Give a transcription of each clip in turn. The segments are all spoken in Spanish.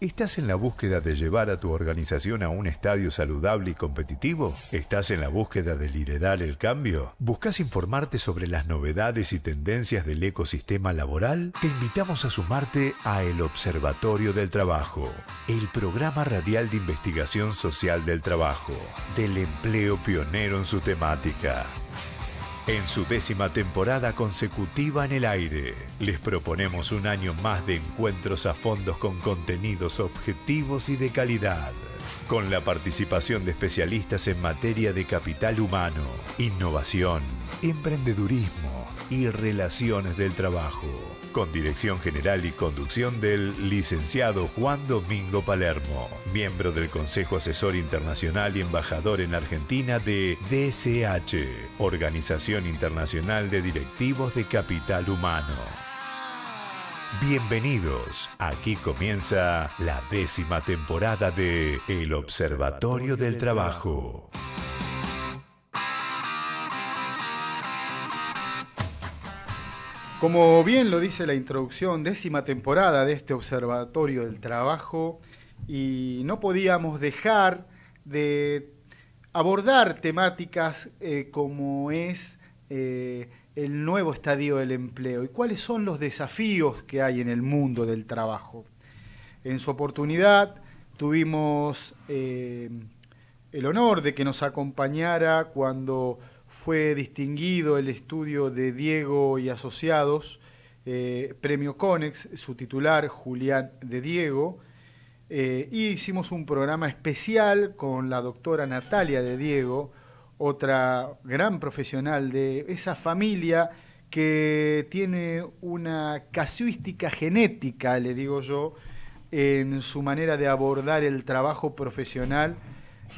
¿Estás en la búsqueda de llevar a tu organización a un estadio saludable y competitivo? ¿Estás en la búsqueda de liderar el cambio? ¿Buscas informarte sobre las novedades y tendencias del ecosistema laboral? Te invitamos a sumarte a El Observatorio del Trabajo, el programa radial de investigación social del trabajo, del empleo pionero en su temática. En su décima temporada consecutiva en el aire, les proponemos un año más de encuentros a fondos con contenidos objetivos y de calidad, con la participación de especialistas en materia de capital humano, innovación, emprendedurismo y relaciones del trabajo con dirección general y conducción del licenciado Juan Domingo Palermo, miembro del Consejo Asesor Internacional y embajador en Argentina de DCH, Organización Internacional de Directivos de Capital Humano. Bienvenidos, aquí comienza la décima temporada de El Observatorio del Trabajo. Como bien lo dice la introducción, décima temporada de este Observatorio del Trabajo y no podíamos dejar de abordar temáticas eh, como es eh, el nuevo estadio del empleo y cuáles son los desafíos que hay en el mundo del trabajo. En su oportunidad tuvimos eh, el honor de que nos acompañara cuando fue distinguido el estudio de Diego y Asociados, eh, Premio Conex, su titular Julián de Diego, eh, y hicimos un programa especial con la doctora Natalia de Diego, otra gran profesional de esa familia que tiene una casuística genética, le digo yo, en su manera de abordar el trabajo profesional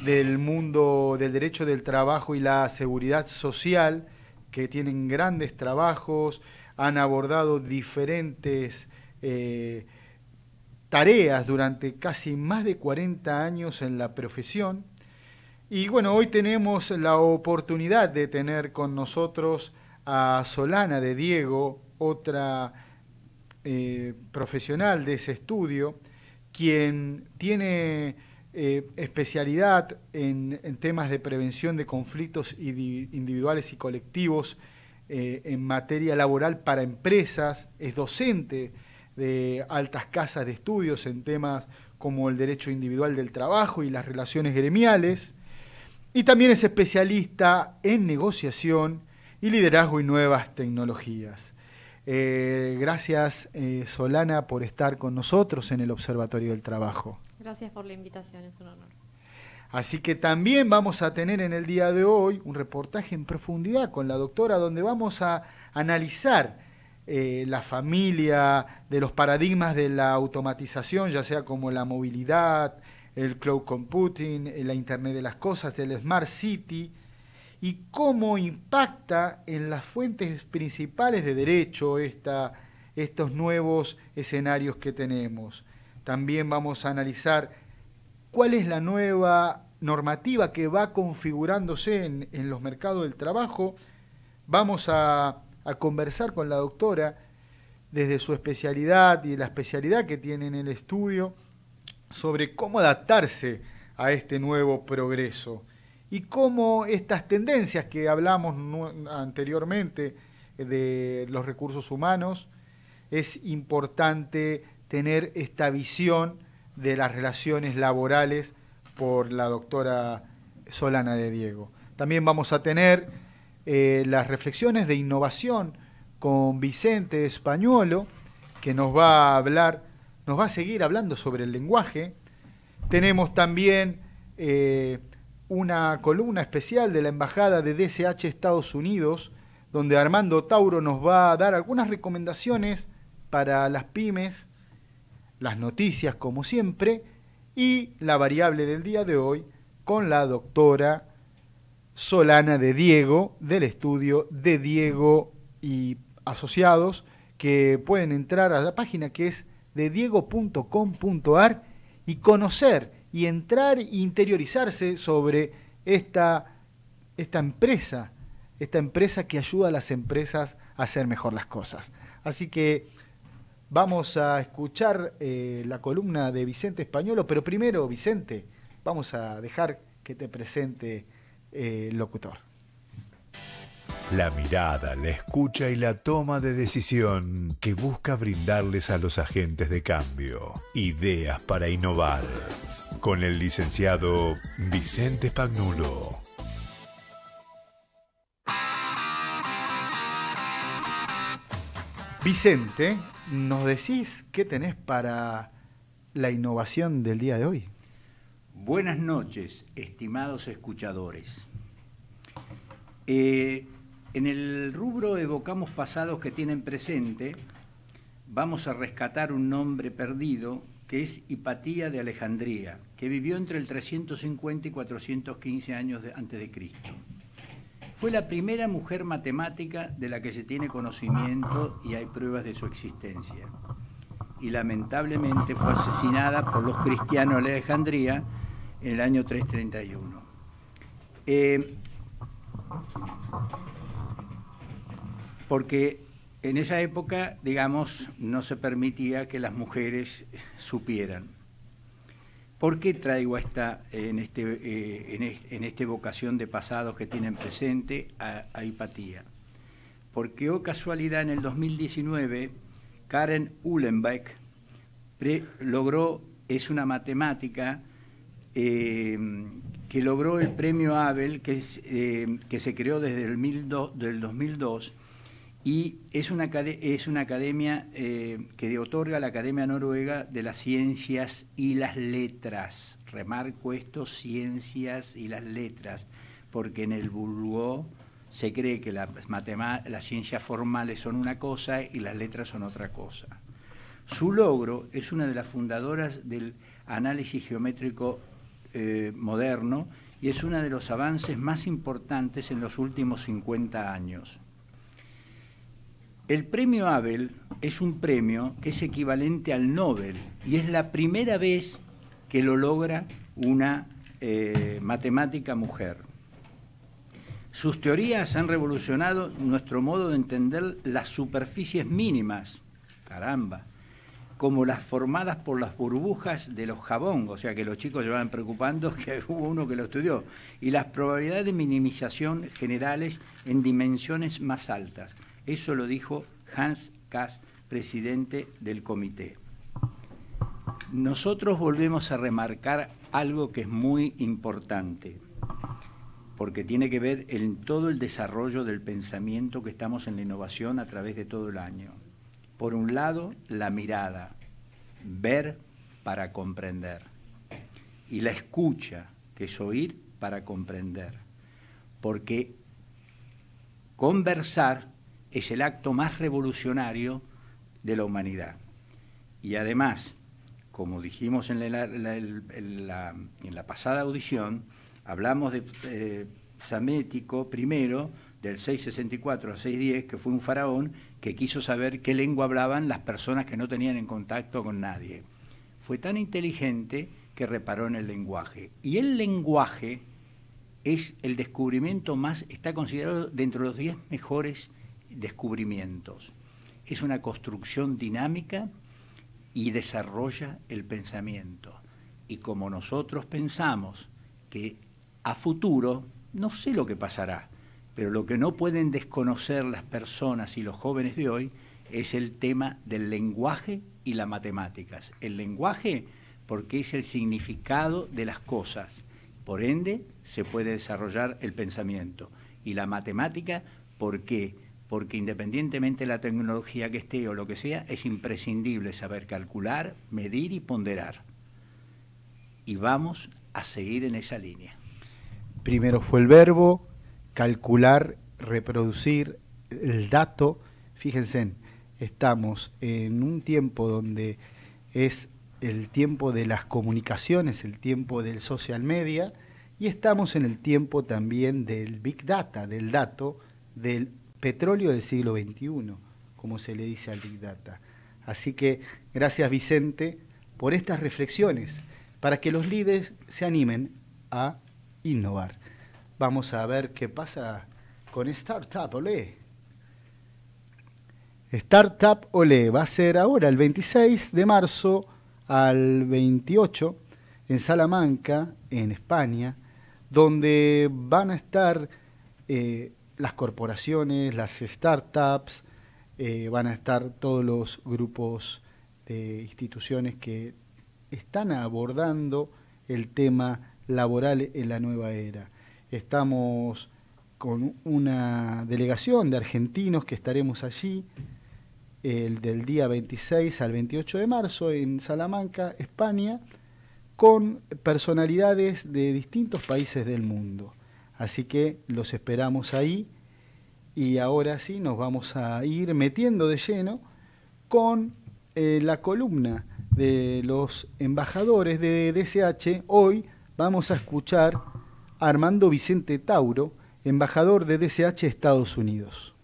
del mundo del derecho del trabajo y la seguridad social, que tienen grandes trabajos, han abordado diferentes eh, tareas durante casi más de 40 años en la profesión. Y bueno, hoy tenemos la oportunidad de tener con nosotros a Solana de Diego, otra eh, profesional de ese estudio, quien tiene eh, especialidad en, temas de prevención de conflictos individuales y colectivos eh, en materia laboral para empresas, es docente de altas casas de estudios en temas como el derecho individual del trabajo y las relaciones gremiales, y también es especialista en negociación y liderazgo y nuevas tecnologías. Eh, gracias Solana por estar con nosotros en el Observatorio del Trabajo. Gracias por la invitación, es un honor. Así que también vamos a tener en el día de hoy un reportaje en profundidad con la doctora donde vamos a analizar eh, la familia de los paradigmas de la automatización, ya sea como la movilidad, el cloud computing, eh, la Internet de las Cosas, el Smart City, y cómo impacta en las fuentes principales de derecho estos nuevos escenarios que tenemos. También vamos a analizar cuál es la nueva normativa que va configurándose en, los mercados del trabajo. Vamos a conversar con la doctora desde su especialidad y la especialidad que tiene en el estudio sobre cómo adaptarse a este nuevo progreso y cómo estas tendencias que hablamos anteriormente de los recursos humanos es importante tener esta visión de las relaciones laborales por la doctora Solana de Diego. También vamos a tener eh, las reflexiones de innovación con Vicente Españolo, que nos va a hablar, nos va a seguir hablando sobre el lenguaje. Tenemos también eh, una columna especial de la Embajada de DCH Estados Unidos, donde Armando Tauro nos va a dar algunas recomendaciones para las pymes las noticias como siempre y la variable del día de hoy con la doctora Solana de Diego del estudio de Diego y asociados que pueden entrar a la página que es de diego.com.ar y conocer y entrar e interiorizarse sobre esta, esta empresa, esta empresa que ayuda a las empresas a hacer mejor las cosas. Así que Vamos a escuchar eh, la columna de Vicente Españolo, pero primero, Vicente, vamos a dejar que te presente eh, el locutor. La mirada, la escucha y la toma de decisión que busca brindarles a los agentes de cambio ideas para innovar. Con el licenciado Vicente Españolo. Vicente, ¿nos decís qué tenés para la innovación del día de hoy? Buenas noches, estimados escuchadores. Eh, en el rubro evocamos pasados que tienen presente, vamos a rescatar un nombre perdido que es Hipatía de Alejandría, que vivió entre el 350 y 415 años antes de Cristo. Fue la primera mujer matemática de la que se tiene conocimiento y hay pruebas de su existencia. Y lamentablemente fue asesinada por los cristianos de Alejandría en el año 331. Eh, porque en esa época, digamos, no se permitía que las mujeres supieran. ¿Por qué traigo esta, en, este, eh, en, vocación de pasados que tienen presente a, Hipatía? Porque, oh, casualidad, en el 2019, Karen Uhlenbeck logró, es una matemática, eh, que logró el premio Abel, que, eh, que se creó desde el 2002 y es una, es una academia eh, que otorga la Academia Noruega de las Ciencias y las Letras. Remarco esto, ciencias y las letras, porque en el vulgo se cree que las, las ciencias formales son una cosa y las letras son otra cosa. Su logro es una de las fundadoras del análisis geométrico eh, moderno y es uno de los avances más importantes en los últimos 50 años el premio Abel es un premio, que es equivalente al Nobel y es la primera vez que lo logra una eh, matemática mujer. Sus teorías han revolucionado nuestro modo de entender las superficies mínimas, caramba, como las formadas por las burbujas de los jabón, o sea que los chicos se van preocupando que hubo uno que lo estudió, y las probabilidades de minimización generales en dimensiones más altas. Eso lo dijo Hans Kass, presidente del comité. Nosotros volvemos a remarcar algo que es muy importante, porque tiene que ver en todo el desarrollo del pensamiento que estamos en la innovación a través de todo el año. Por un lado, la mirada, ver para comprender, y la escucha, que es oír para comprender, porque conversar es el acto más revolucionario de la humanidad. Y además, como dijimos en la, pasada audición, hablamos de Samético eh, primero, del 664 al 610, que fue un faraón que quiso saber qué lengua hablaban las personas que no tenían en contacto con nadie. Fue tan inteligente que reparó en el lenguaje. Y el lenguaje es el descubrimiento más, está considerado dentro de los 10 mejores descubrimientos. Es una construcción dinámica y desarrolla el pensamiento. Y como nosotros pensamos que a futuro, no sé lo que pasará, pero lo que no pueden desconocer las personas y los jóvenes de hoy es el tema del lenguaje y las matemáticas. El lenguaje porque es el significado de las cosas. Por ende, se puede desarrollar el pensamiento. Y la matemática porque porque independientemente de la tecnología que esté o lo que sea, es imprescindible saber calcular, medir y ponderar. Y vamos a seguir en esa línea. Primero fue el verbo, calcular, reproducir el dato. Fíjense, estamos en un tiempo donde es el tiempo de las comunicaciones, el tiempo del social media, y estamos en el tiempo también del big data, del dato, del petróleo del siglo XXI, como se le dice al Big Data. Así que gracias Vicente por estas reflexiones, para que los líderes se animen a innovar. Vamos a ver qué pasa con Startup Olé. Startup Olé va a ser ahora el 26 de marzo al 28 en Salamanca, en España, donde van a estar eh, las corporaciones, las startups, eh, van a estar todos los grupos de instituciones que están abordando el tema laboral en la nueva era. Estamos con una delegación de argentinos que estaremos allí del día 26 al 28 de marzo en Salamanca, España, con personalidades de distintos países del mundo. Así que los esperamos ahí y ahora sí nos vamos a ir metiendo de lleno con eh, la columna de los embajadores de DSH. Hoy vamos a escuchar a Armando Vicente Tauro, embajador de DSH Estados Unidos.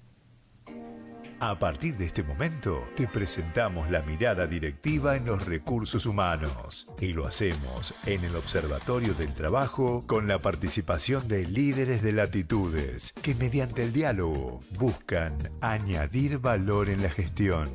A partir de este momento, te presentamos la mirada directiva en los recursos humanos y lo hacemos en el Observatorio del Trabajo con la participación de líderes de latitudes que mediante el diálogo buscan añadir valor en la gestión.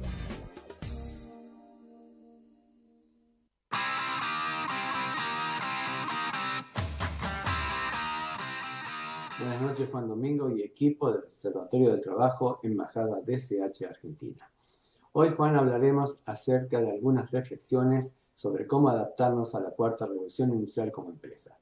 Buenas noches, Juan Domingo y equipo del Observatorio del Trabajo, Embajada DCH Argentina. Hoy, Juan, hablaremos acerca de algunas reflexiones sobre cómo adaptarnos a la cuarta revolución industrial como empresa.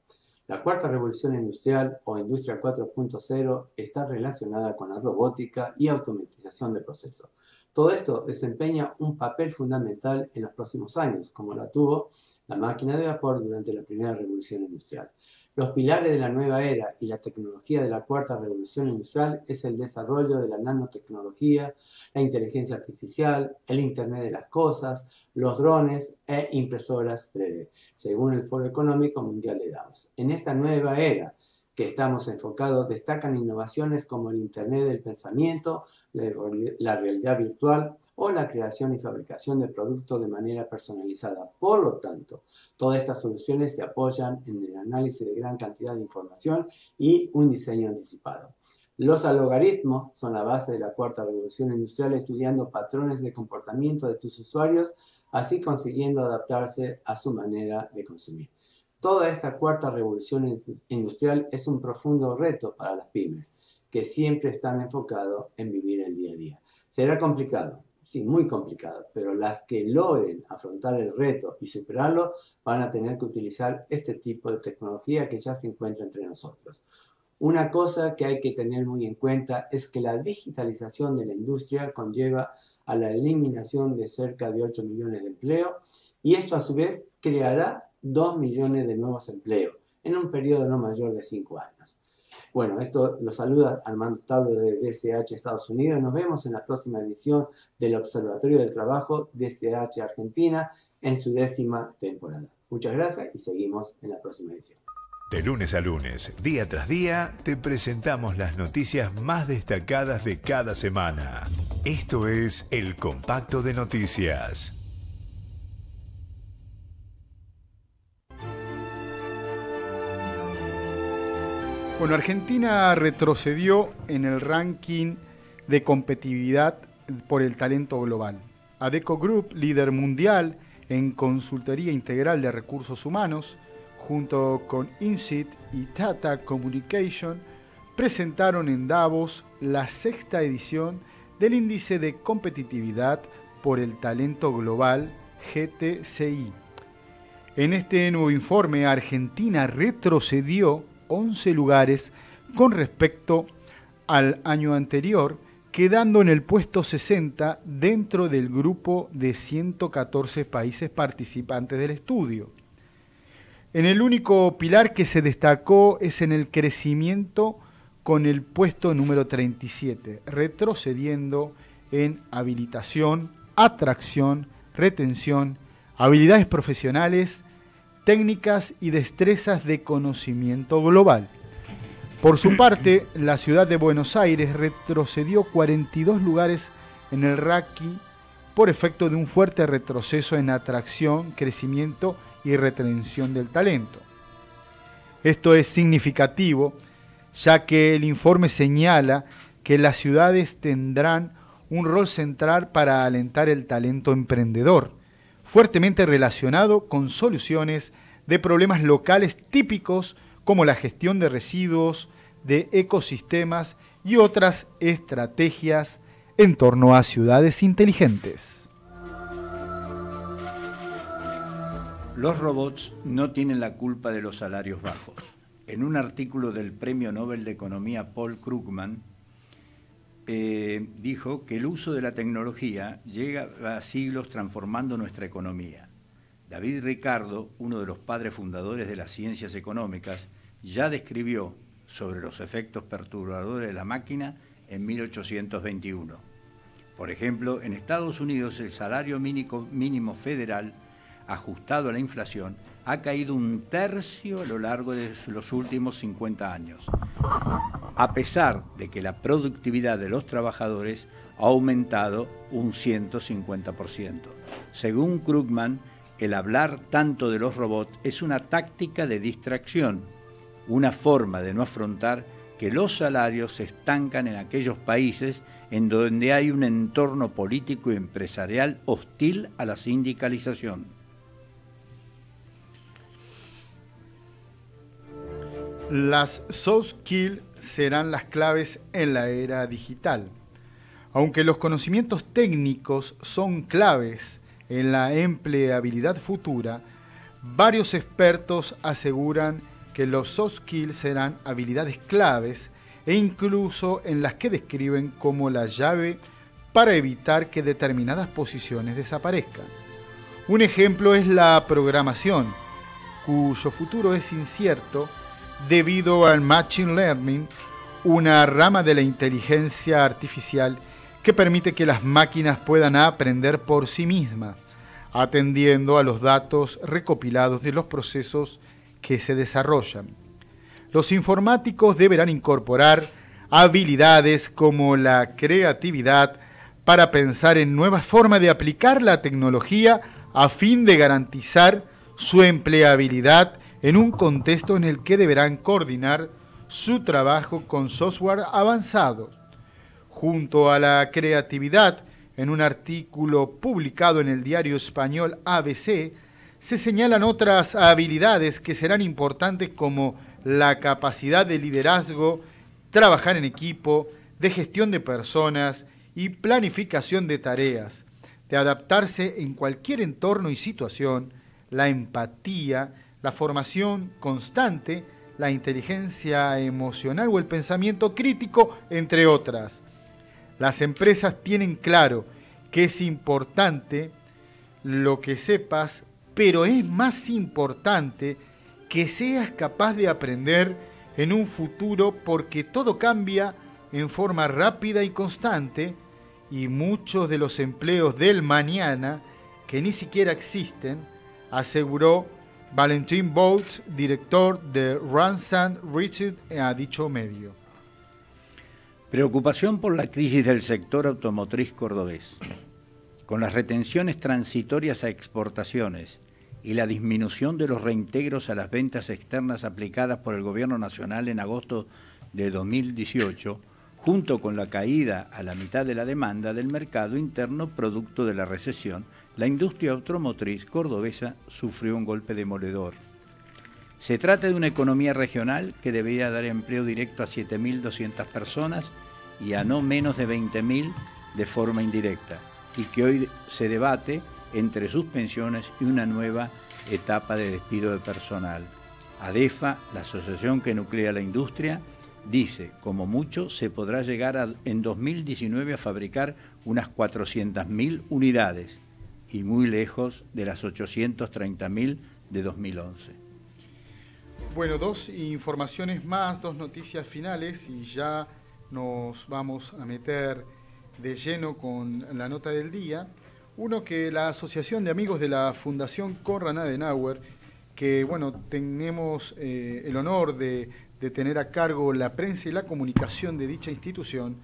La cuarta revolución industrial o industria 4.0 está relacionada con la robótica y automatización de procesos. Todo esto desempeña un papel fundamental en los próximos años, como la tuvo la máquina de vapor durante la primera revolución industrial. Los pilares de la nueva era y la tecnología de la cuarta revolución industrial es el desarrollo de la nanotecnología, la inteligencia artificial, el Internet de las Cosas, los drones e impresoras 3D, según el Foro Económico Mundial de Davos. En esta nueva era que estamos enfocados destacan innovaciones como el Internet del Pensamiento, la realidad virtual, o la creación y fabricación de productos de manera personalizada. Por lo tanto, todas estas soluciones se apoyan en el análisis de gran cantidad de información y un diseño anticipado. Los algoritmos son la base de la cuarta revolución industrial estudiando patrones de comportamiento de tus usuarios, así consiguiendo adaptarse a su manera de consumir. Toda esta cuarta revolución industrial es un profundo reto para las pymes, que siempre están enfocados en vivir el día a día. Será complicado, sí, muy complicado, pero las que logren afrontar el reto y superarlo van a tener que utilizar este tipo de tecnología que ya se encuentra entre nosotros. Una cosa que hay que tener muy en cuenta es que la digitalización de la industria conlleva a la eliminación de cerca de 8 millones de empleos y esto a su vez creará 2 millones de nuevos empleos en un periodo no mayor de 5 años. Bueno, esto lo saluda Armando Tablo de DCH Estados Unidos. Nos vemos en la próxima edición del Observatorio del Trabajo DCH Argentina en su décima temporada. Muchas gracias y seguimos en la próxima edición. De lunes a lunes, día tras día, te presentamos las noticias más destacadas de cada semana. Esto es El Compacto de Noticias. Bueno, Argentina retrocedió en el ranking de competitividad por el talento global. Adeco Group, líder mundial en consultoría integral de recursos humanos, junto con INSIT y Tata Communication, presentaron en Davos la sexta edición del índice de competitividad por el talento global GTCI. En este nuevo informe, Argentina retrocedió 11 lugares con respecto al año anterior, quedando en el puesto 60 dentro del grupo de 114 países participantes del estudio. En el único pilar que se destacó es en el crecimiento con el puesto número 37, retrocediendo en habilitación, atracción, retención, habilidades profesionales técnicas y destrezas de conocimiento global. Por su parte, la ciudad de Buenos Aires retrocedió 42 lugares en el ranking por efecto de un fuerte retroceso en atracción, crecimiento y retención del talento. Esto es significativo, ya que el informe señala que las ciudades tendrán un rol central para alentar el talento emprendedor fuertemente relacionado con soluciones de problemas locales típicos como la gestión de residuos, de ecosistemas y otras estrategias en torno a ciudades inteligentes. Los robots no tienen la culpa de los salarios bajos. En un artículo del Premio Nobel de Economía Paul Krugman, eh, dijo que el uso de la tecnología llega a siglos transformando nuestra economía. David Ricardo, uno de los padres fundadores de las ciencias económicas, ya describió sobre los efectos perturbadores de la máquina en 1821. Por ejemplo, en Estados Unidos el salario mínimo federal, ajustado a la inflación, ha caído un tercio a lo largo de los últimos 50 años, a pesar de que la productividad de los trabajadores ha aumentado un 150%. Según Krugman, el hablar tanto de los robots es una táctica de distracción, una forma de no afrontar que los salarios se estancan en aquellos países en donde hay un entorno político y empresarial hostil a la sindicalización. Las soft skills serán las claves en la era digital. Aunque los conocimientos técnicos son claves en la empleabilidad futura, varios expertos aseguran que los soft skills serán habilidades claves e incluso en las que describen como la llave para evitar que determinadas posiciones desaparezcan. Un ejemplo es la programación, cuyo futuro es incierto debido al Machine Learning, una rama de la inteligencia artificial que permite que las máquinas puedan aprender por sí mismas, atendiendo a los datos recopilados de los procesos que se desarrollan. Los informáticos deberán incorporar habilidades como la creatividad para pensar en nuevas formas de aplicar la tecnología a fin de garantizar su empleabilidad en un contexto en el que deberán coordinar su trabajo con software avanzado. Junto a la creatividad, en un artículo publicado en el diario español ABC, se señalan otras habilidades que serán importantes como la capacidad de liderazgo, trabajar en equipo, de gestión de personas y planificación de tareas, de adaptarse en cualquier entorno y situación, la empatía, la formación constante, la inteligencia emocional o el pensamiento crítico, entre otras. Las empresas tienen claro que es importante lo que sepas, pero es más importante que seas capaz de aprender en un futuro porque todo cambia en forma rápida y constante y muchos de los empleos del mañana que ni siquiera existen, aseguró Valentín Bolt, director de Ransom Richard, ha dicho medio. Preocupación por la crisis del sector automotriz cordobés. Con las retenciones transitorias a exportaciones y la disminución de los reintegros a las ventas externas aplicadas por el Gobierno Nacional en agosto de 2018, junto con la caída a la mitad de la demanda del mercado interno producto de la recesión, la industria automotriz cordobesa sufrió un golpe demoledor. Se trata de una economía regional que debería dar empleo directo a 7.200 personas y a no menos de 20.000 de forma indirecta, y que hoy se debate entre suspensiones y una nueva etapa de despido de personal. ADEFA, la asociación que nuclea la industria, dice, como mucho, se podrá llegar en 2019 a fabricar unas 400.000 unidades y muy lejos de las 830.000 de 2011. Bueno, dos informaciones más, dos noticias finales y ya nos vamos a meter de lleno con la nota del día. Uno que la Asociación de Amigos de la Fundación Corran Adenauer, que bueno, tenemos eh, el honor de, de, tener a cargo la prensa y la comunicación de dicha institución,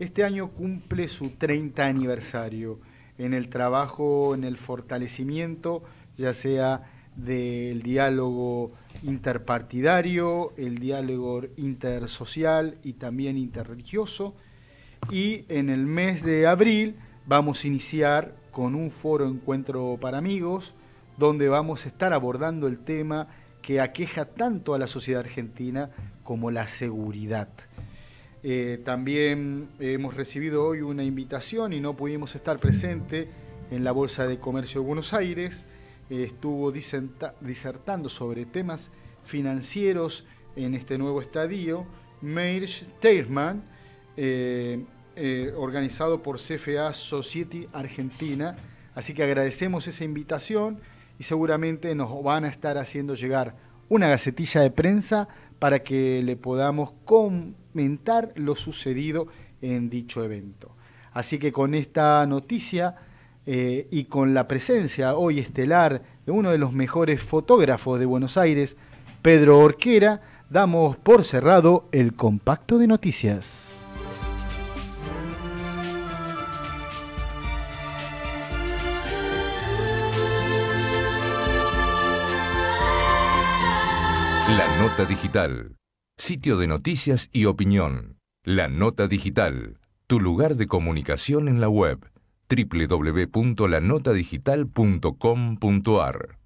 este año cumple su 30 aniversario en el trabajo, en el fortalecimiento, ya sea del diálogo interpartidario, el diálogo intersocial y también interreligioso. Y en el mes de abril vamos a iniciar con un foro encuentro para amigos, donde vamos a estar abordando el tema que aqueja tanto a la sociedad argentina como la seguridad. Eh, también hemos recibido hoy una invitación y no pudimos estar presente en la Bolsa de Comercio de Buenos Aires. Eh, estuvo disertando sobre temas financieros en este nuevo estadio mail Teirman, eh, organizado por CFA Society Argentina. Así que agradecemos esa invitación y seguramente nos van a estar haciendo llegar una gacetilla de prensa para que le podamos con lo sucedido en dicho evento. Así que con esta noticia eh, y con la presencia hoy estelar de uno de los mejores fotógrafos de Buenos Aires, Pedro Orquera, damos por cerrado el compacto de noticias. La nota digital sitio de noticias y opinión. La Nota Digital, tu lugar de comunicación en la web www.lanotadigital.com.ar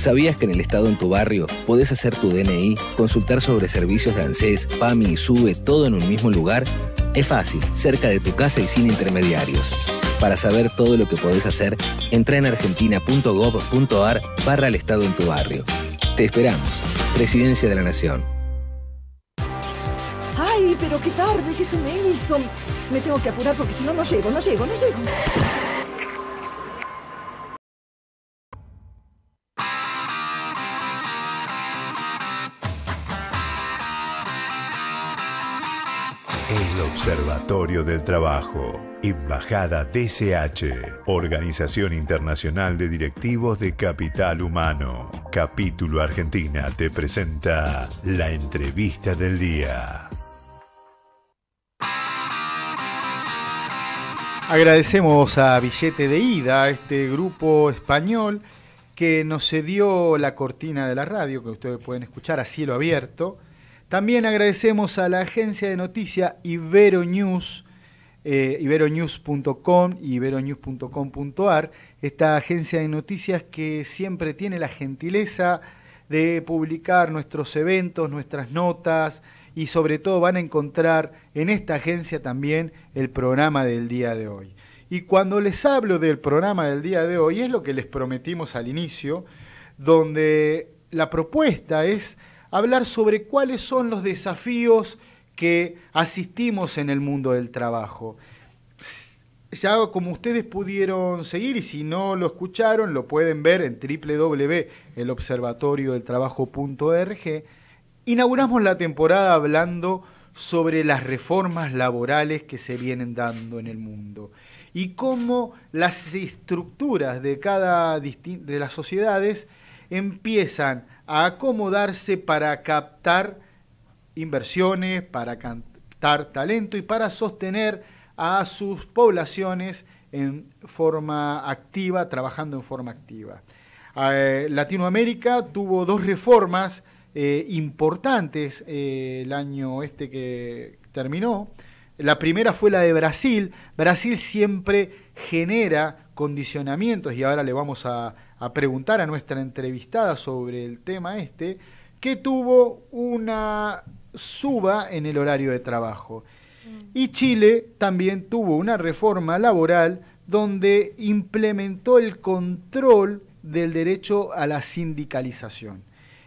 ¿Sabías que en el estado en tu barrio podés hacer tu DNI, consultar sobre servicios de ANSES, PAMI y SUBE todo en un mismo lugar? Es fácil, cerca de tu casa y sin intermediarios. Para saber todo lo que podés hacer, entra en argentina.gov.ar barra el estado en tu barrio. Te esperamos. Presidencia de la Nación. ¡Ay, pero qué tarde! ¿Qué se me hizo? Me tengo que apurar porque si no, no llego, no llego, no llego. del Trabajo. Embajada DCH, Organización Internacional de Directivos de Capital Humano. Capítulo Argentina te presenta la entrevista del día. Agradecemos a Billete de Ida, este grupo español que nos cedió la cortina de la radio, que ustedes pueden escuchar a cielo abierto también agradecemos a la agencia de noticias Ibero News, eh, iberonews.com y iberonews.com.ar, esta agencia de noticias que siempre tiene la gentileza de publicar nuestros eventos, nuestras notas y sobre todo van a encontrar en esta agencia también el programa del día de hoy. Y cuando les hablo del programa del día de hoy es lo que les prometimos al inicio, donde la propuesta es hablar sobre cuáles son los desafíos que asistimos en el mundo del trabajo. Ya como ustedes pudieron seguir, y si no lo escucharon, lo pueden ver en www.elobservatoriodeltrabajo.org, inauguramos la temporada hablando sobre las reformas laborales que se vienen dando en el mundo y cómo las estructuras de cada de las sociedades empiezan a acomodarse para captar inversiones, para captar talento y para sostener a sus poblaciones en forma activa, trabajando en forma activa. Ah, eh, Latinoamérica tuvo dos reformas eh, importantes eh, el año este que terminó. La primera fue la de Brasil. Brasil siempre genera condicionamientos y ahora le vamos a, a preguntar a nuestra entrevistada sobre el tema este, que tuvo una suba en el horario de trabajo. Mm. Y Chile también tuvo una reforma laboral donde implementó el control del derecho a la sindicalización.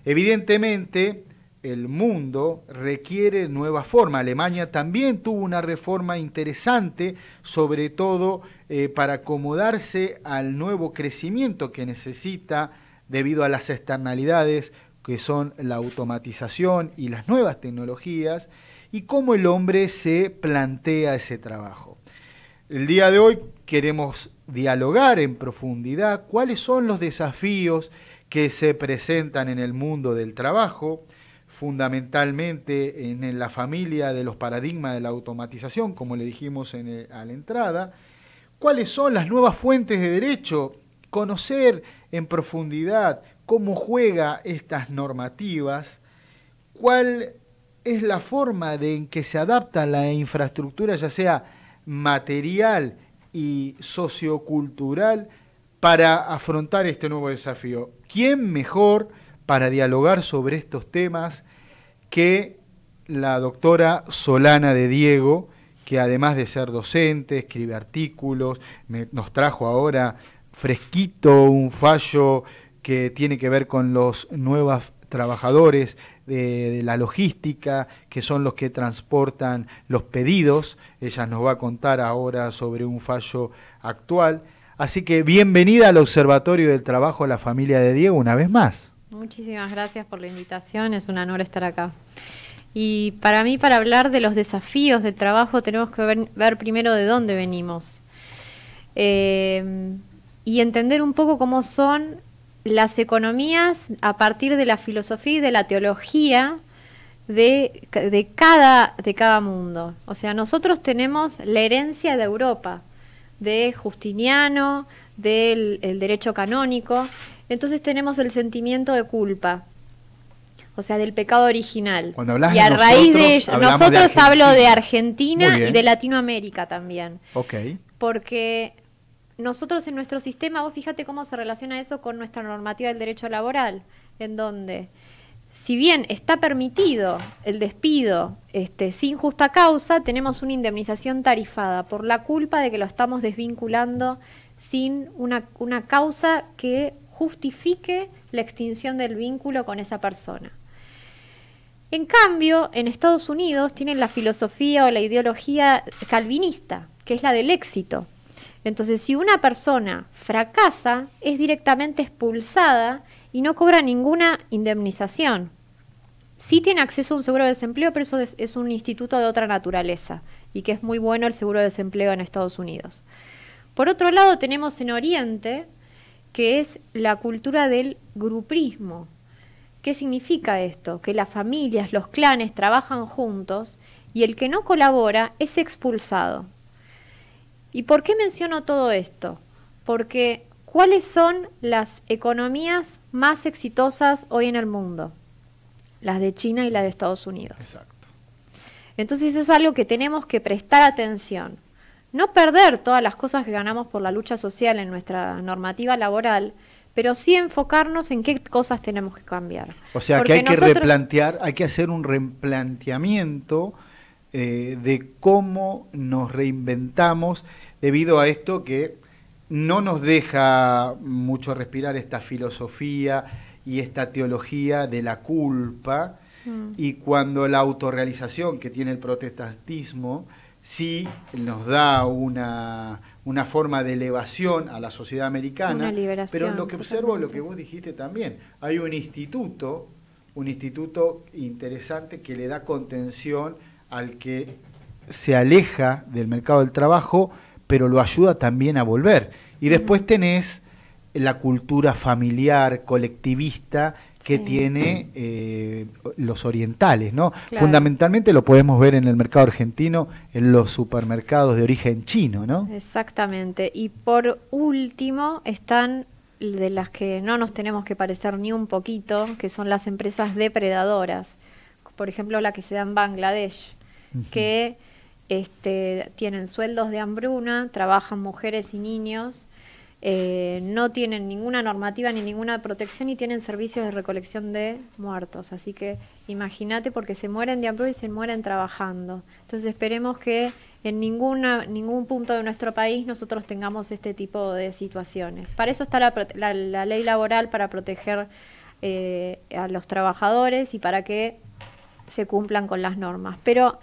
Evidentemente, el mundo requiere nueva forma. Alemania también tuvo una reforma interesante, sobre todo eh, para acomodarse al nuevo crecimiento que necesita debido a las externalidades que son la automatización y las nuevas tecnologías y cómo el hombre se plantea ese trabajo. El día de hoy queremos dialogar en profundidad cuáles son los desafíos que se presentan en el mundo del trabajo, fundamentalmente en, la familia de los paradigmas de la automatización, como le dijimos a la entrada, cuáles son las nuevas fuentes de derecho, conocer en profundidad cómo juega estas normativas, cuál es la forma en que se adapta la infraestructura, ya sea material y sociocultural, para afrontar este nuevo desafío. ¿Quién mejor para dialogar sobre estos temas que la doctora Solana de Diego, que además de ser docente, escribe artículos, nos trajo ahora fresquito un fallo que tiene que ver con los nuevos trabajadores de, la logística, que son los que transportan los pedidos. Ella nos va a contar ahora sobre un fallo actual. Así que bienvenida al Observatorio del Trabajo de la familia de Diego una vez más. Muchísimas gracias por la invitación, es un honor estar acá. Y para mí, para hablar de los desafíos del trabajo, tenemos que ver, primero de dónde venimos. Em, y entender un poco cómo son las economías a partir de la filosofía y de la teología de, de, cada, mundo. O sea, nosotros tenemos la herencia de Europa, de Justiniano, del derecho canónico. Entonces tenemos el sentimiento de culpa, o sea, del pecado original. y a raíz de ello, nosotros hablo de Argentina y de Latinoamérica también. Ok. Porque nosotros en nuestro sistema, vos fíjate cómo se relaciona eso con nuestra normativa del derecho laboral, en donde si bien está permitido el despido este, sin justa causa, tenemos una indemnización tarifada por la culpa de que lo estamos desvinculando sin una causa que justifique la extinción del vínculo con esa persona. En cambio, en Estados Unidos tienen la filosofía o la ideología calvinista, que es la del éxito. Entonces, si una persona fracasa, es directamente expulsada y no cobra ninguna indemnización. Sí tiene acceso a un seguro de desempleo, pero eso es, un instituto de otra naturaleza y que es muy bueno el seguro de desempleo en Estados Unidos. Por otro lado, tenemos en Oriente, que es la cultura del gruprismo, ¿Qué significa esto? Que las familias, los clanes trabajan juntos y el que no colabora es expulsado. ¿Y por qué menciono todo esto? Porque ¿cuáles son las economías más exitosas hoy en el mundo? Las de China y las de Estados Unidos. Exacto. Entonces eso es algo que tenemos que prestar atención. No perder todas las cosas que ganamos por la lucha social en nuestra normativa laboral, pero sí enfocarnos en qué cosas tenemos que cambiar. O sea, que hay que replantear, hay que hacer un replanteamiento eh, de cómo nos reinventamos debido a esto que no nos deja mucho respirar esta filosofía y esta teología de la culpa mm. y cuando la autorrealización que tiene el protestantismo sí nos da una una forma de elevación a la sociedad americana. pero lo que observo, lo que vos dijiste también, hay un instituto, un instituto interesante que le da contención al que se aleja del mercado del trabajo, pero lo ayuda también a volver. Y después tenés la cultura familiar, colectivista, que tiene eh, los orientales, ¿no? Fundamentalmente lo podemos ver en el mercado argentino, en los supermercados de origen chino, ¿no? Exactamente. Y por último están de las que no nos tenemos que parecer ni un poquito, que son las empresas depredadoras. Por ejemplo, la que se da en Bangladesh, que este, tienen sueldos de hambruna, trabajan mujeres y niños eh, no tienen ninguna normativa ni ninguna protección y tienen servicios de recolección de muertos. Así que imagínate porque se mueren de hambre y se mueren trabajando. Entonces esperemos que en ninguna, ningún punto de nuestro país nosotros tengamos este tipo de situaciones. Para eso está la, ley laboral para proteger eh, a los trabajadores y para que se cumplan con las normas. Pero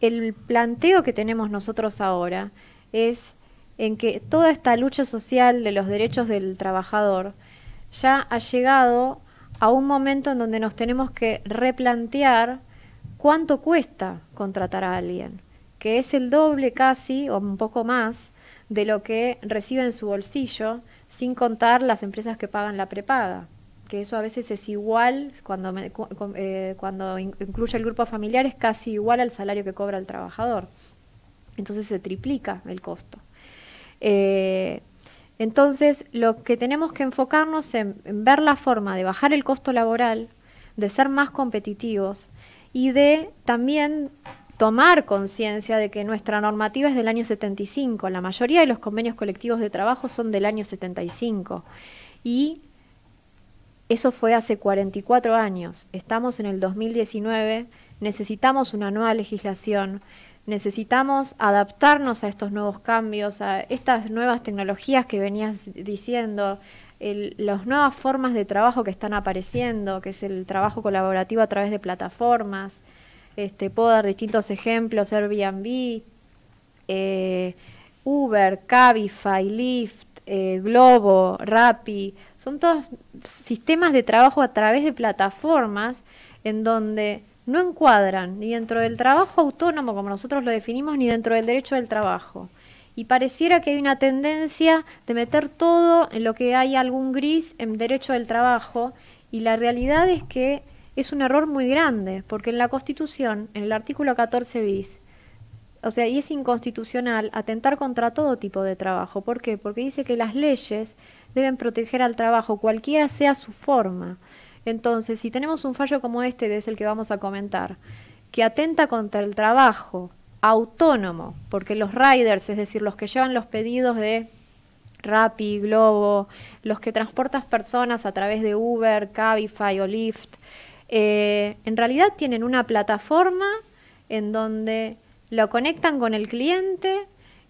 el planteo que tenemos nosotros ahora es en que toda esta lucha social de los derechos del trabajador ya ha llegado a un momento en donde nos tenemos que replantear cuánto cuesta contratar a alguien, que es el doble casi o un poco más de lo que recibe en su bolsillo, sin contar las empresas que pagan la prepaga que eso a veces es igual, cuando, eh, cuando incluye el grupo familiar, es casi igual al salario que cobra el trabajador. Entonces se triplica el costo. Eh, entonces, lo que tenemos que enfocarnos en, en, ver la forma de bajar el costo laboral, de ser más competitivos y de también tomar conciencia de que nuestra normativa es del año 75. La mayoría de los convenios colectivos de trabajo son del año 75. Y eso fue hace 44 años. Estamos en el 2019, necesitamos una nueva legislación necesitamos adaptarnos a estos nuevos cambios, a estas nuevas tecnologías que venías diciendo, las nuevas formas de trabajo que están apareciendo, que es el trabajo colaborativo a través de plataformas. Este, puedo dar distintos ejemplos, Airbnb, eh, Uber, Cabify, Lyft, eh, Globo, Rappi, son todos sistemas de trabajo a través de plataformas en donde no encuadran ni dentro del trabajo autónomo, como nosotros lo definimos, ni dentro del derecho del trabajo. Y pareciera que hay una tendencia de meter todo en lo que hay algún gris en derecho del trabajo, y la realidad es que es un error muy grande, porque en la Constitución, en el artículo 14 bis, o sea, y es inconstitucional atentar contra todo tipo de trabajo. ¿Por qué? Porque dice que las leyes deben proteger al trabajo, cualquiera sea su forma. Entonces, si tenemos un fallo como este, es el que vamos a comentar, que atenta contra el trabajo autónomo, porque los riders, es decir, los que llevan los pedidos de Rappi, Globo, los que transportas personas a través de Uber, Cabify o Lyft, eh, en realidad tienen una plataforma en donde lo conectan con el cliente,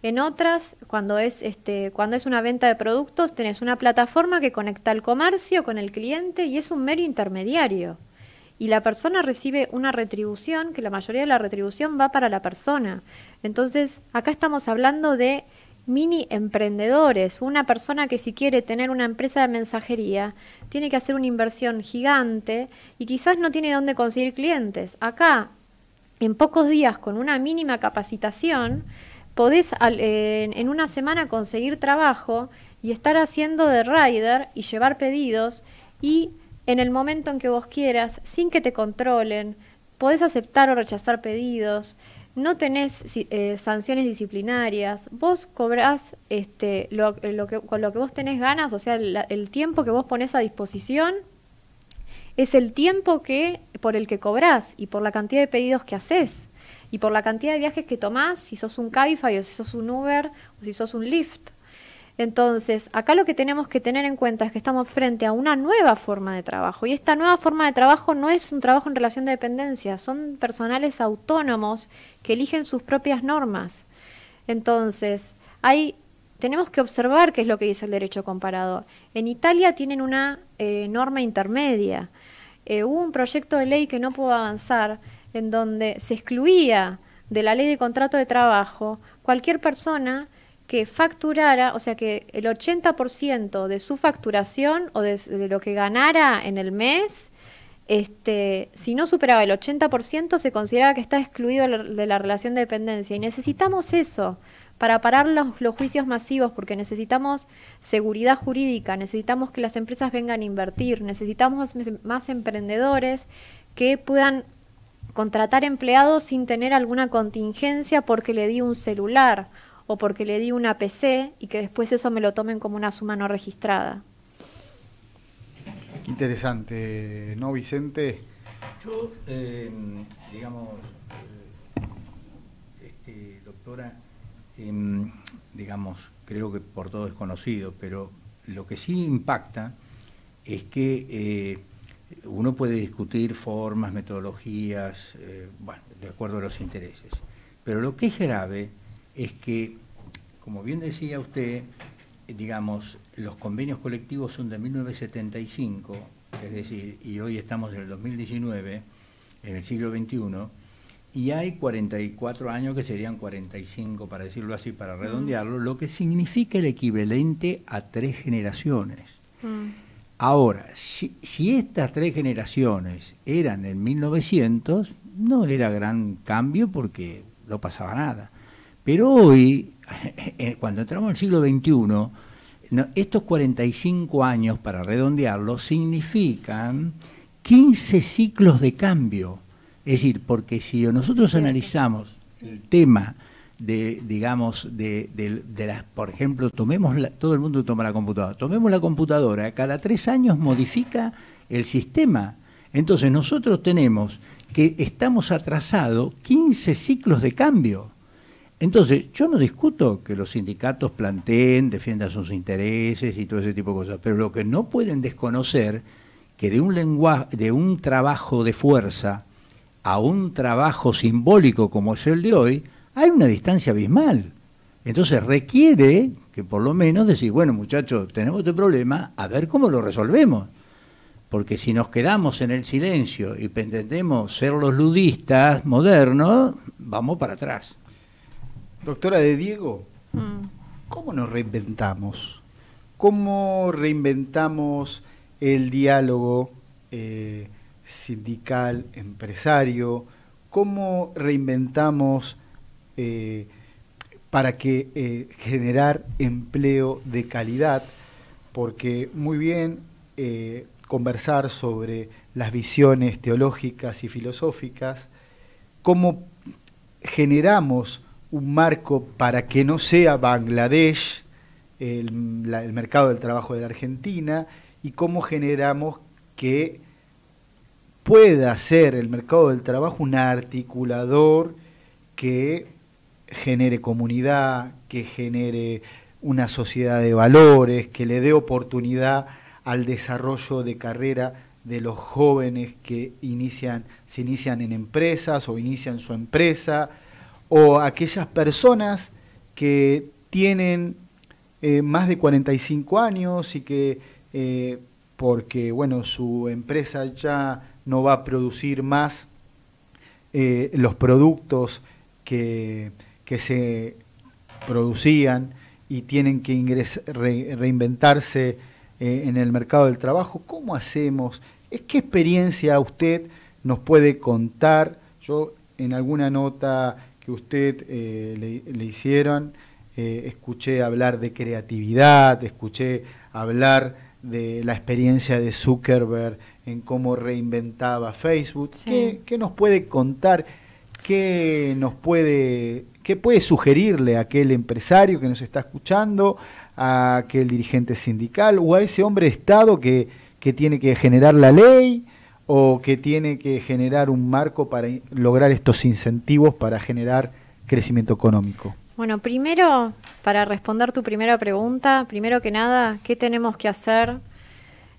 en otras, cuando es, este, cuando es una venta de productos, tenés una plataforma que conecta el comercio con el cliente y es un mero intermediario. Y la persona recibe una retribución, que la mayoría de la retribución va para la persona. Entonces, acá estamos hablando de mini emprendedores, una persona que si quiere tener una empresa de mensajería, tiene que hacer una inversión gigante y quizás no tiene dónde conseguir clientes. Acá, en pocos días, con una mínima capacitación, podés en una semana conseguir trabajo y estar haciendo de rider y llevar pedidos y en el momento en que vos quieras, sin que te controlen, podés aceptar o rechazar pedidos, no tenés eh, sanciones disciplinarias, vos cobrás este, lo, que, con lo que vos tenés ganas, o sea, el, tiempo que vos pones a disposición es el tiempo que por el que cobrás y por la cantidad de pedidos que haces y por la cantidad de viajes que tomás, si sos un Cabify o si sos un Uber o si sos un Lyft. Entonces, acá lo que tenemos que tener en cuenta es que estamos frente a una nueva forma de trabajo y esta nueva forma de trabajo no es un trabajo en relación de dependencia, son personales autónomos que eligen sus propias normas. Entonces, hay tenemos que observar qué es lo que dice el derecho comparado. En Italia tienen una eh, norma intermedia. Eh, hubo un proyecto de ley que no pudo avanzar, en donde se excluía de la ley de contrato de trabajo cualquier persona que facturara, o sea que el 80% de su facturación o de, lo que ganara en el mes, este, si no superaba el 80% se consideraba que está excluido de la relación de dependencia. Y necesitamos eso para parar los juicios masivos, porque necesitamos seguridad jurídica, necesitamos que las empresas vengan a invertir, necesitamos más emprendedores que puedan contratar empleados sin tener alguna contingencia porque le di un celular o porque le di una PC y que después eso me lo tomen como una suma no registrada. Qué interesante, ¿no, Vicente? Yo, em, digamos, eh, este, doctora, em, digamos, creo que por todo es conocido, pero lo que sí impacta es que eh, uno puede discutir formas, metodologías, eh, bueno, de acuerdo a los intereses. Pero lo que es grave es que, como bien decía usted, digamos, los convenios colectivos son de 1975, es decir, y hoy estamos en el 2019, en el siglo XXI, y hay 44 años que serían 45, para decirlo así, para redondearlo, lo que significa el equivalente a tres generaciones. Mm. Ahora, si, estas tres generaciones eran en 1900, no era gran cambio porque no pasaba nada. Pero hoy, eh, cuando entramos al siglo XXI, estos 45 años, para redondearlo, significan 15 ciclos de cambio. Es decir, porque si nosotros analizamos el tema de, digamos, de, las, por ejemplo, tomemos, la, todo el mundo toma la computadora, tomemos la computadora, cada tres años modifica el sistema. Entonces nosotros tenemos que estamos atrasados 15 ciclos de cambio. Entonces, yo no discuto que los sindicatos planteen, defiendan sus intereses y todo ese tipo de cosas, pero lo que no pueden desconocer que de un lenguaje, de un trabajo de fuerza a un trabajo simbólico como es el de hoy, hay una distancia abismal. Entonces requiere que por lo menos decir, bueno muchachos, tenemos este problema, a ver cómo lo resolvemos. Porque si nos quedamos en el silencio y pretendemos ser los ludistas modernos, vamos para atrás. Doctora de Diego, mm. ¿cómo nos reinventamos? ¿Cómo reinventamos el diálogo eh, sindical, empresario? ¿Cómo reinventamos eh, para que eh, generar empleo de calidad, porque muy bien eh, conversar sobre las visiones teológicas y filosóficas, cómo generamos un marco para que no sea Bangladesh el mercado del trabajo de la Argentina y cómo generamos que pueda ser el mercado del trabajo un articulador que genere comunidad, que genere una sociedad de valores, que le dé oportunidad al desarrollo de carrera de los jóvenes que inician, se inician en empresas o inician su empresa, o aquellas personas que tienen eh, más de 45 años y que eh, porque bueno, su empresa ya no va a producir más eh, los productos que que se producían y tienen que reinventarse eh, en el mercado del trabajo. ¿Cómo hacemos? ¿Qué experiencia usted nos puede contar? Yo en alguna nota que usted eh, le, hicieron, eh, escuché hablar de creatividad, escuché hablar de la experiencia de Zuckerberg en cómo reinventaba Facebook. ¿Qué, ¿Qué nos puede contar? ¿Qué nos puede ¿Qué puede sugerirle a aquel empresario que nos está escuchando, a aquel dirigente sindical o a ese hombre de Estado que, tiene que generar la ley o que tiene que generar un marco para lograr estos incentivos para generar crecimiento económico? Bueno, primero, para responder tu primera pregunta, primero que nada, ¿qué tenemos que hacer?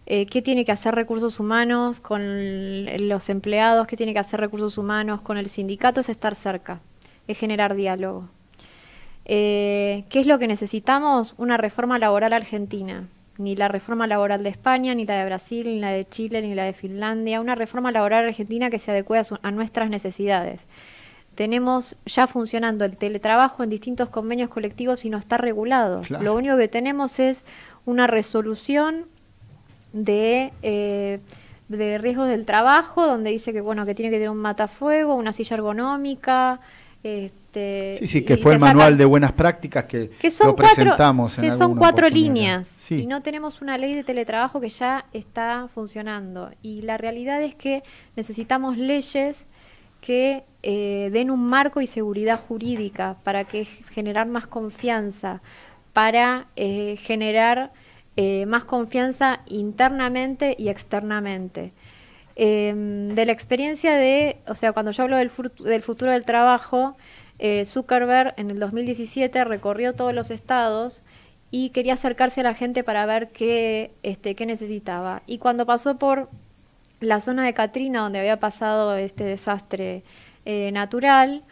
Eh, ¿Qué tiene que hacer recursos humanos con los empleados? ¿Qué tiene que hacer recursos humanos con el sindicato? Es estar cerca es generar diálogo. Eh, ¿Qué es lo que necesitamos? Una reforma laboral argentina. Ni la reforma laboral de España, ni la de Brasil, ni la de Chile, ni la de Finlandia. Una reforma laboral argentina que se adecue a, nuestras necesidades. Tenemos ya funcionando el teletrabajo en distintos convenios colectivos y no está regulado. Lo único que tenemos es una resolución de, eh, de riesgos del trabajo, donde dice que bueno que tiene que tener un matafuego, una silla ergonómica, este, sí, sí, que fue el manual de buenas prácticas que, lo presentamos. son cuatro líneas y no tenemos una ley de teletrabajo que ya está funcionando. Y la realidad es que necesitamos leyes que eh, den un marco y seguridad jurídica para que generar más confianza, para eh, generar eh, más confianza internamente y externamente. Em, de la experiencia de, o sea, cuando yo hablo del, futuro del trabajo, eh, Zuckerberg en el 2017 recorrió todos los estados y quería acercarse a la gente para ver este, qué, necesitaba. Y cuando pasó por la zona de Katrina, donde había pasado este desastre eh, natural,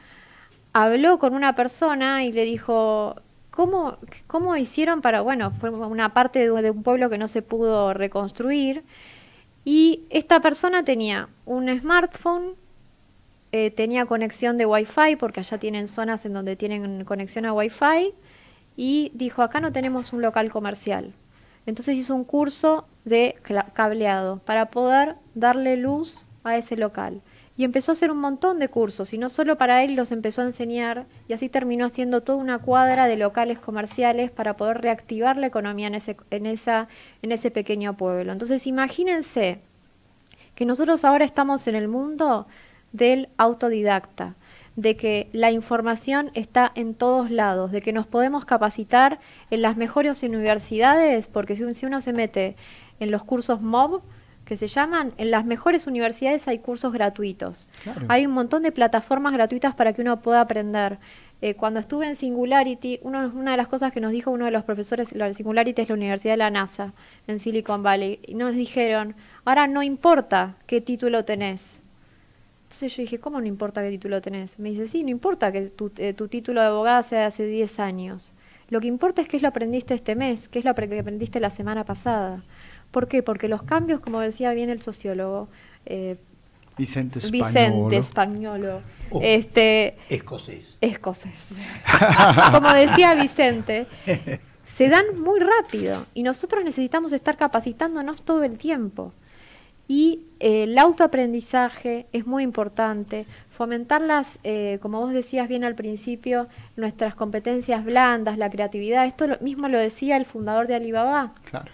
habló con una persona y le dijo, ¿cómo, ¿cómo hicieron para, bueno, fue una parte de un pueblo que no se pudo reconstruir? Y esta persona tenía un smartphone, eh, tenía conexión de Wi-Fi, porque allá tienen zonas en donde tienen conexión a Wi-Fi, y dijo, acá no tenemos un local comercial. Entonces hizo un curso de cableado para poder darle luz a ese local y empezó a hacer un montón de cursos y no solo para él los empezó a enseñar y así terminó haciendo toda una cuadra de locales comerciales para poder reactivar la economía en ese, en esa, en ese pequeño pueblo. Entonces imagínense que nosotros ahora estamos en el mundo del autodidacta, de que la información está en todos lados, de que nos podemos capacitar en las mejores universidades, porque si uno se mete en los cursos MOB, que se llaman, en las mejores universidades hay cursos gratuitos. Hay un montón de plataformas gratuitas para que uno pueda aprender. Eh, cuando estuve en Singularity, una de las cosas que nos dijo uno de los profesores de Singularity es la Universidad de la NASA en Silicon Valley, y nos dijeron, ahora no importa qué título tenés. Entonces yo dije, ¿cómo no importa qué título tenés? Me dice, sí, no importa que tu, eh, tu título de abogada sea de hace 10 años. Lo que importa es qué es lo aprendiste este mes, qué es lo que aprendiste la semana pasada. ¿Por qué? Porque los cambios, como decía bien el sociólogo eh, Vicente Españolo, Vicente Españolo oh. este, escocés. escocés. como decía Vicente, se dan muy rápido y nosotros necesitamos estar capacitándonos todo el tiempo. Y eh, el autoaprendizaje es muy importante, fomentar las, eh, como vos decías bien al principio, nuestras competencias blandas, la creatividad, esto mismo lo decía el fundador de Alibaba. Claro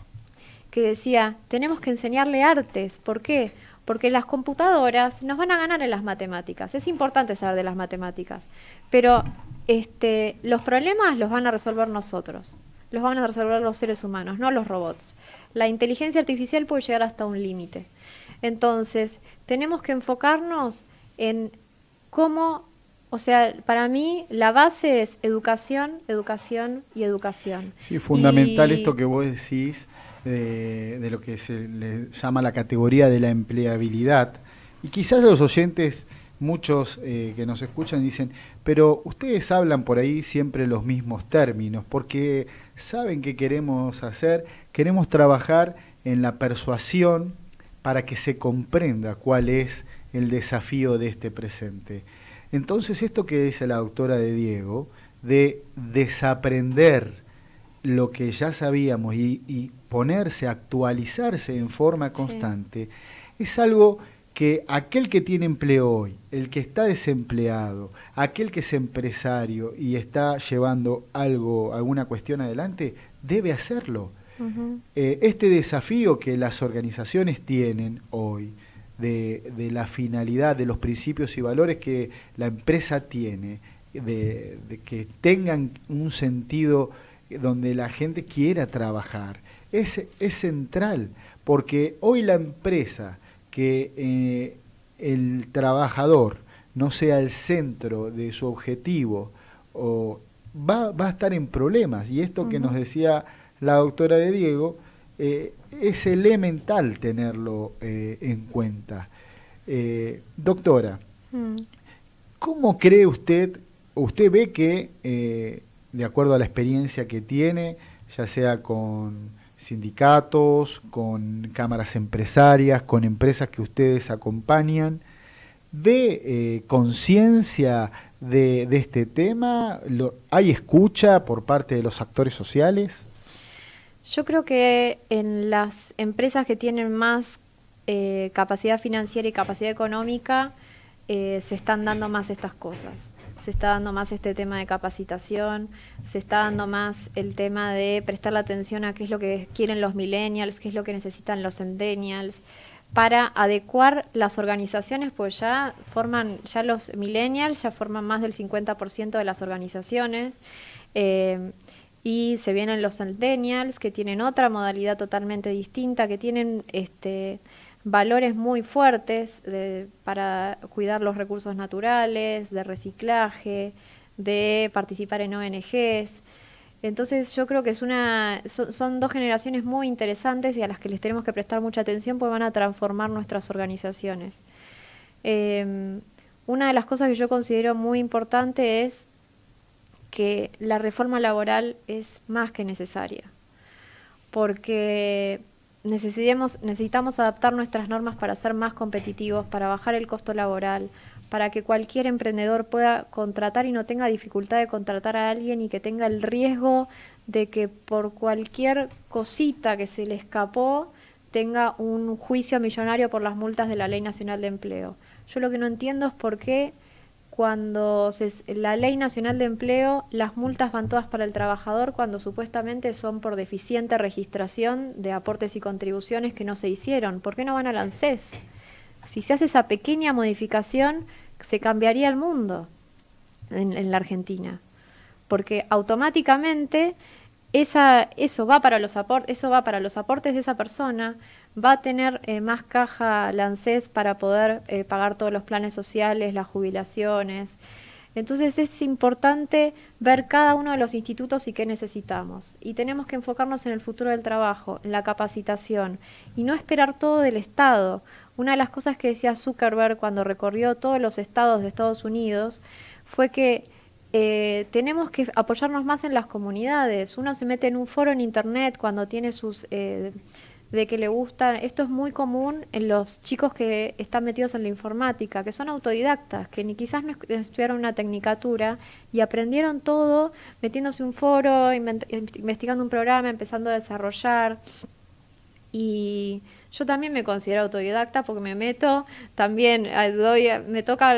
que decía, tenemos que enseñarle artes. ¿Por qué? Porque las computadoras nos van a ganar en las matemáticas. Es importante saber de las matemáticas, pero este, los problemas los van a resolver nosotros, los van a resolver los seres humanos, no los robots. La inteligencia artificial puede llegar hasta un límite. Entonces, tenemos que enfocarnos en cómo o sea, para mí la base es educación, educación y educación. Sí, fundamental esto que vos decís de, lo que se le llama la categoría de la empleabilidad. Y quizás los oyentes, muchos eh, que nos escuchan, dicen, pero ustedes hablan por ahí siempre los mismos términos, porque saben qué queremos hacer, queremos trabajar en la persuasión para que se comprenda cuál es el desafío de este presente. Entonces, esto que dice la doctora de Diego, de desaprender lo que ya sabíamos y, ponerse, actualizarse en forma constante, es algo que aquel que tiene empleo hoy, el que está desempleado, aquel que es empresario y está llevando algo, alguna cuestión adelante, debe hacerlo. Eh, este desafío que las organizaciones tienen hoy, de, la finalidad, de los principios y valores que la empresa tiene, de que tengan un sentido donde la gente quiera trabajar. Es, es central, porque hoy la empresa que eh, el trabajador no sea el centro de su objetivo o va, a estar en problemas. Y esto que nos decía la doctora de Diego, eh, es elemental tenerlo eh, en cuenta. doctora, mm. ¿cómo cree usted, usted ve que de acuerdo a la experiencia que tiene, ya sea con sindicatos, con cámaras empresarias, con empresas que ustedes acompañan, ¿ve eh, conciencia de, este tema? ¿Hay escucha por parte de los actores sociales? Yo creo que en las empresas que tienen más eh, capacidad financiera y capacidad económica eh, se están dando más estas cosas se está dando más este tema de capacitación, se está dando más el tema de prestar la atención a qué es lo que quieren los millennials, qué es lo que necesitan los centennials, para adecuar las organizaciones, pues ya forman, ya los millennials ya forman más del 50% de las organizaciones. Eh, y se vienen los centennials que tienen otra modalidad totalmente distinta, que tienen este, valores muy fuertes para cuidar los recursos naturales, de reciclaje, de participar en ONGs. Entonces yo creo que es una, son, dos generaciones muy interesantes y a las que les tenemos que prestar mucha atención porque van a transformar nuestras organizaciones. Em, una de las cosas que yo considero muy importante es que la reforma laboral es más que necesaria, porque necesitamos, necesitamos adaptar nuestras normas para ser más competitivos, para bajar el costo laboral, para que cualquier emprendedor pueda contratar y no tenga dificultad de contratar a alguien y que tenga el riesgo de que por cualquier cosita que se le escapó tenga un juicio millonario por las multas de la Ley Nacional de Empleo. Yo lo que no entiendo es por qué cuando la ley nacional de empleo, las multas van todas para el trabajador cuando supuestamente son por deficiente registración de aportes y contribuciones que no se hicieron. ¿Por qué no van al ANSES? Si se hace esa pequeña modificación, se cambiaría el mundo en la Argentina, porque automáticamente eso, va para los aportes, eso va para los aportes de esa persona, va a tener eh, más caja lancés para poder eh, pagar todos los planes sociales, las jubilaciones. Entonces es importante ver cada uno de los institutos y qué necesitamos. Y tenemos que enfocarnos en el futuro del trabajo, en la capacitación y no esperar todo del Estado. Una de las cosas que decía Zuckerberg cuando recorrió todos los estados de Estados Unidos fue que eh, tenemos que apoyarnos más en las comunidades. Uno se mete en un foro en internet cuando tiene sus... Eh, de que le gusta, esto es muy común en los chicos que están metidos en la informática, que son autodidactas, que ni quizás no estudiaron una tecnicatura y aprendieron todo metiéndose un foro, investigando un programa, empezando a desarrollar. Y yo también me considero autodidacta porque me meto, también eh, eh, me toca,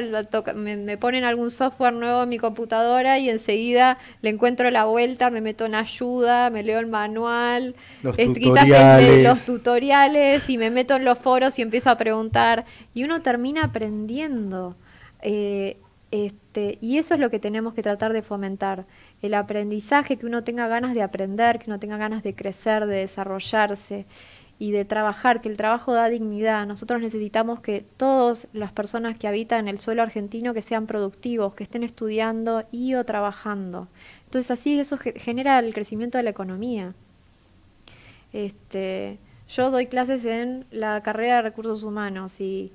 me, ponen algún software nuevo en mi computadora y enseguida le encuentro la vuelta, me meto en ayuda, me leo el manual, los este, los tutoriales y me meto en los foros y empiezo a preguntar y uno termina aprendiendo. Eh, este, y eso es lo que tenemos que tratar de fomentar el aprendizaje, que uno tenga ganas de aprender, que uno tenga ganas de crecer, de desarrollarse y de trabajar, que el trabajo da dignidad. Nosotros necesitamos que todas las personas que habitan el suelo argentino que sean productivos, que estén estudiando y o trabajando. Entonces así eso genera el crecimiento de la economía. Este, yo doy clases en la carrera de recursos humanos y,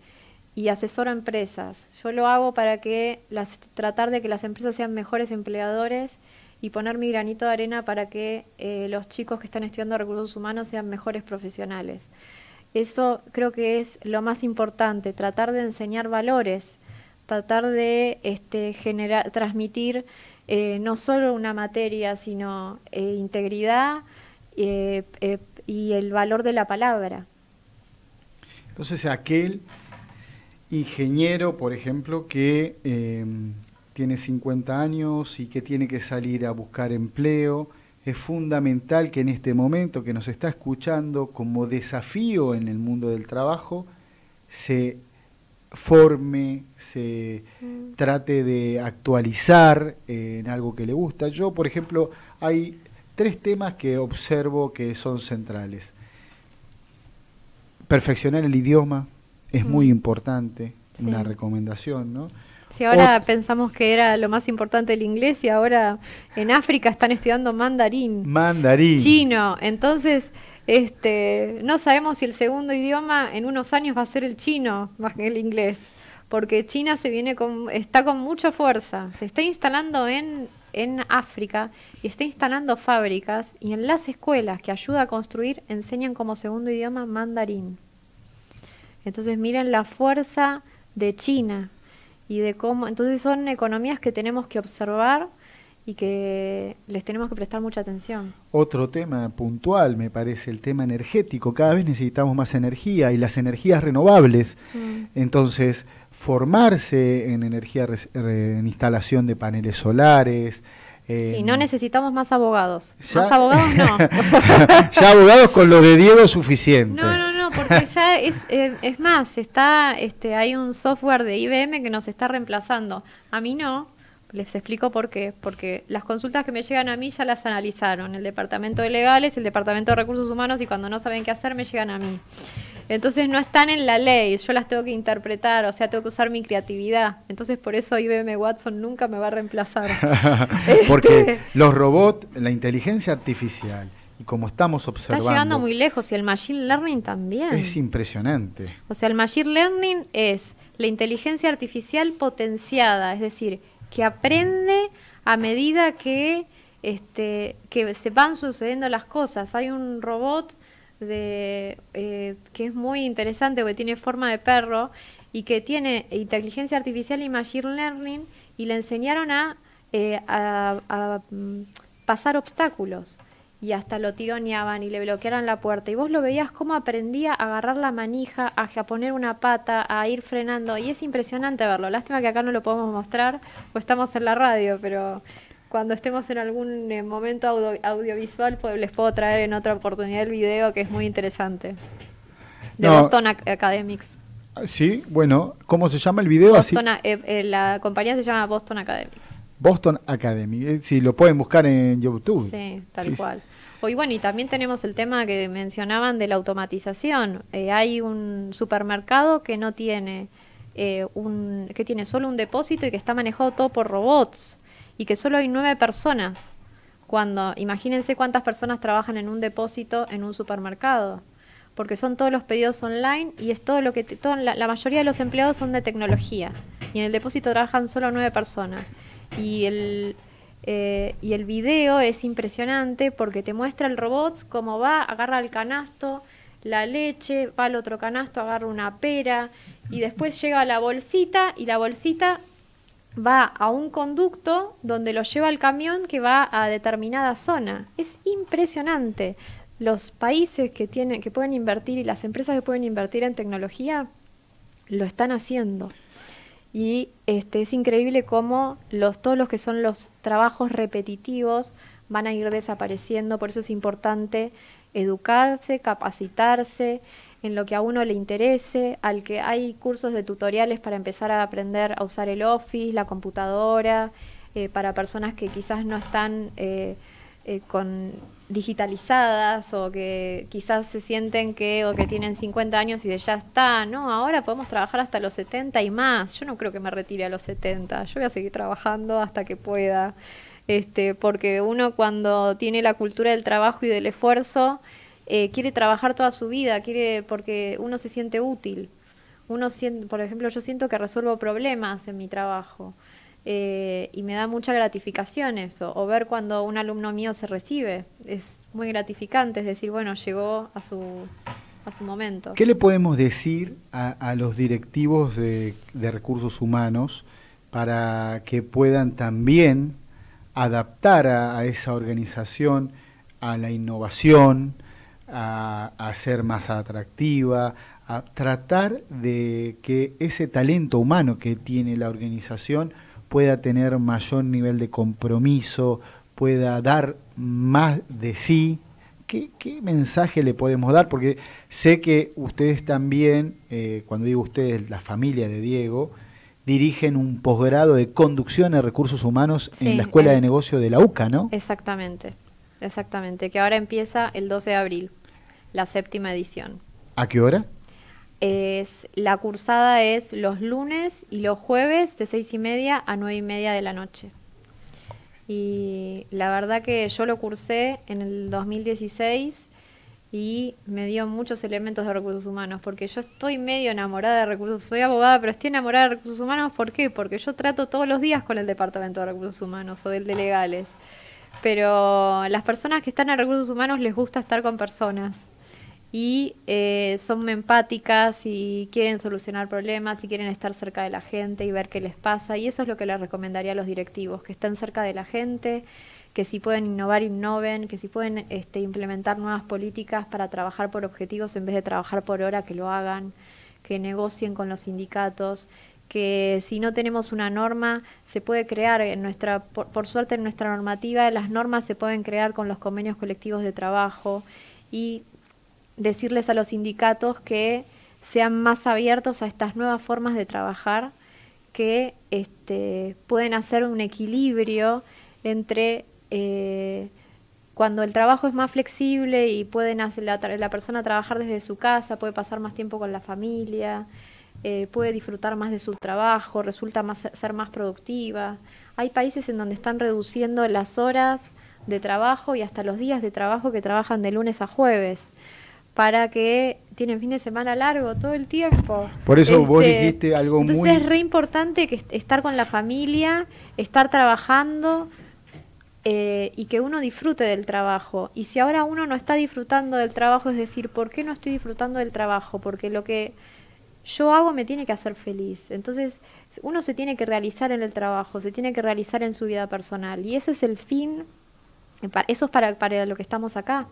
y asesoro a empresas. Yo lo hago para que las, tratar de que las empresas sean mejores empleadores y poner mi granito de arena para que eh, los chicos que están estudiando recursos humanos sean mejores profesionales. Eso creo que es lo más importante, tratar de enseñar valores, tratar de este, generar, transmitir eh, no solo una materia, sino eh, integridad y el valor de la palabra. Entonces aquel ingeniero, por ejemplo, que em, tiene 50 años y que tiene que salir a buscar empleo. Es fundamental que en este momento que nos está escuchando como desafío en el mundo del trabajo, se forme, se mm. trate de actualizar en algo que le gusta. Yo, por ejemplo, hay tres temas que observo que son centrales. Perfeccionar el idioma es muy mm. importante, una recomendación, ¿no? Si ahora pensamos que era lo más importante el inglés y ahora en África están estudiando mandarín. Mandarín. Chino. Entonces, este, no sabemos si el segundo idioma en unos años va a ser el chino más que el inglés. Porque China se viene con, está con mucha fuerza. Se está instalando en, en África y está instalando fábricas y en las escuelas que ayuda a construir enseñan como segundo idioma mandarín. Entonces miren la fuerza de China y de cómo. Entonces son economías que tenemos que observar y que les tenemos que prestar mucha atención. Otro tema puntual, me parece, el tema energético. Cada vez necesitamos más energía y las energías renovables. Mm. Entonces, formarse en energía, en instalación de paneles solares, eh, sí, no necesitamos más abogados. Más abogados no. ya abogados con lo de Diego es suficiente. Eh, es, más, está, este, hay un software de IBM que nos está reemplazando. A mí no, les explico por qué. Porque las consultas que me llegan a mí ya las analizaron el Departamento de Legales, el Departamento de Recursos Humanos y cuando no saben qué hacer me llegan a mí. Entonces no están en la ley, yo las tengo que interpretar, o sea, tengo que usar mi creatividad. Entonces por eso IBM Watson nunca me va a reemplazar. Porque este los robots, la inteligencia artificial y como estamos observando... Está llegando muy lejos y el Machine Learning también. Es impresionante. O sea, el Machine Learning es la inteligencia artificial potenciada, es decir, que aprende a medida que, este, que se van sucediendo las cosas. Hay un robot de, eh, que es muy interesante porque tiene forma de perro y que tiene inteligencia artificial y machine learning y le enseñaron a, eh, a mm, pasar obstáculos y hasta lo tironeaban y le bloquearan la puerta. Y vos lo veías cómo aprendía a agarrar la manija, a poner una pata, a ir frenando. Y es impresionante verlo. Lástima que acá no lo podemos mostrar, o pues estamos en la radio, pero cuando estemos en algún eh, momento audiovisual pues, les puedo traer en otra oportunidad el video que es muy interesante. De Boston Academics. Ah, sí, bueno, ¿cómo se llama el video? Así... Eh, eh, la compañía se llama Boston Academics. Boston Academy. si sí, lo pueden buscar en YouTube. Sí, tal cual. Pues, y bueno, y también tenemos el tema que mencionaban de la automatización. Eh, hay un supermercado que no tiene eh, un, que tiene solo un depósito y que está manejado todo por robots y que solo hay nueve personas. Cuando imagínense cuántas personas trabajan en un depósito en un supermercado, porque son todos los pedidos online y es todo lo que todo, la, la mayoría de los empleados son de tecnología y en el depósito trabajan solo nueve personas y el eh, y el video es impresionante porque te muestra el robot cómo va, agarra el canasto, la leche, va al otro canasto, agarra una pera y después llega a la bolsita y la bolsita va a un conducto donde lo lleva el camión que va a determinada zona. Es impresionante. Los países que tienen que pueden invertir y las empresas que pueden invertir en tecnología lo están haciendo. Y este, es increíble cómo los, todos los que son los trabajos repetitivos van a ir desapareciendo, por eso es importante educarse, capacitarse en lo que a uno le interese, al que hay cursos de tutoriales para empezar a aprender a usar el Office, la computadora, eh, para personas que quizás no están eh, eh, con digitalizadas o que quizás se sienten que o que tienen 50 años y de ya está, no, ahora podemos trabajar hasta los 70 y más. Yo no creo que me retire a los 70, yo voy a seguir trabajando hasta que pueda. Este, porque uno cuando tiene la cultura del trabajo y del esfuerzo eh, quiere trabajar toda su vida, quiere porque uno se siente útil. Uno siente, por ejemplo, yo siento que resuelvo problemas en mi trabajo. Eh, y me da mucha gratificación eso, o ver cuando un alumno mío se recibe, es muy gratificante, es decir, bueno, llegó a su, a su momento. ¿Qué le podemos decir a, los directivos de, recursos humanos para que puedan también adaptar a, esa organización a la innovación, a ser más atractiva, a tratar de que ese talento humano que tiene la organización pueda tener mayor nivel de compromiso, pueda dar más de sí. ¿Qué, mensaje le podemos dar? Porque sé que ustedes también, eh, cuando digo ustedes, la familia de Diego, dirigen un posgrado de conducción en recursos humanos en la Escuela de Negocio de la UCA, ¿no? Exactamente, exactamente, que ahora empieza el 12 de abril, la séptima edición. ¿A qué hora? Es, la cursada es los lunes y los jueves de seis y media a nueve y media de la noche. Y la verdad que yo lo cursé en el 2016 y me dio muchos elementos de recursos humanos, porque yo estoy medio enamorada de recursos, soy abogada, pero estoy enamorada de recursos humanos, ¿por qué? Porque yo trato todos los días con el departamento de recursos humanos o el de legales, pero las personas que están en recursos humanos les gusta estar con personas y eh, son empáticas y quieren solucionar problemas y quieren estar cerca de la gente y ver qué les pasa. Y eso es lo que les recomendaría a los directivos, que estén cerca de la gente, que si pueden innovar, innoven, que si pueden este, implementar nuevas políticas para trabajar por objetivos en vez de trabajar por hora, que lo hagan, que negocien con los sindicatos que si no tenemos una norma se puede crear en nuestra por, por suerte en nuestra normativa las normas se pueden crear con los convenios colectivos de trabajo y decirles a los sindicatos que sean más abiertos a estas nuevas formas de trabajar que este, pueden hacer un equilibrio entre eh, cuando el trabajo es más flexible y pueden hacer la, persona trabajar desde su casa, puede pasar más tiempo con la familia, eh, puede disfrutar más de su trabajo, resulta ser más productiva. Hay países en donde están reduciendo las horas de trabajo y hasta los días de trabajo que trabajan de lunes a jueves para que tienen fin de semana largo todo el tiempo. Por eso vos este, dijiste algo muy... Entonces es re importante que estar con la familia, estar trabajando eh, y que uno disfrute del trabajo. Y si ahora uno no está disfrutando del trabajo, es decir, ¿por qué no estoy disfrutando del trabajo? Porque lo que yo hago me tiene que hacer feliz. Entonces uno se tiene que realizar en el trabajo, se tiene que realizar en su vida personal. Y ese es el fin, eso es para lo que estamos acá.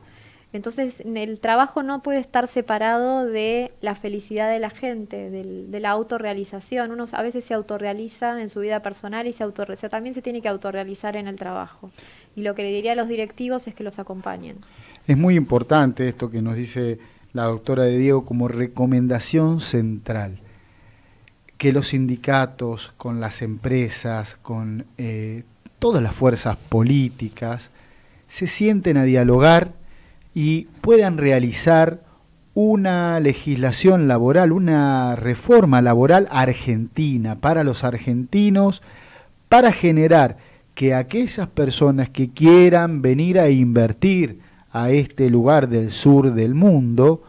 Entonces el trabajo no puede estar separado de la felicidad de la gente, de la autorrealización. Uno a veces se autorrealiza en su vida personal y se también se tiene que autorrealizar en el trabajo. Y lo que le diría a los directivos es que los acompañen. Es muy importante esto que nos dice la doctora de Diego como recomendación central que los sindicatos, con las empresas, con eh, todas las fuerzas políticas, se sienten a dialogar y puedan realizar una legislación laboral, una reforma laboral argentina para los argentinos, para generar que aquellas personas que quieran venir a invertir a este lugar del sur del mundo,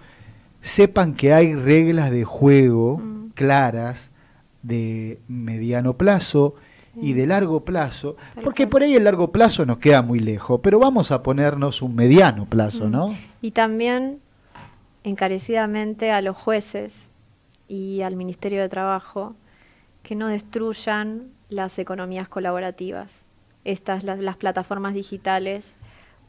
sepan que hay reglas de juego mm. claras de mediano plazo y de largo plazo, porque por ahí el largo plazo nos queda muy lejos, pero vamos a ponernos un mediano plazo, ¿no? Y también encarecidamente a los jueces y al Ministerio de Trabajo que no destruyan las economías colaborativas, estas las, plataformas digitales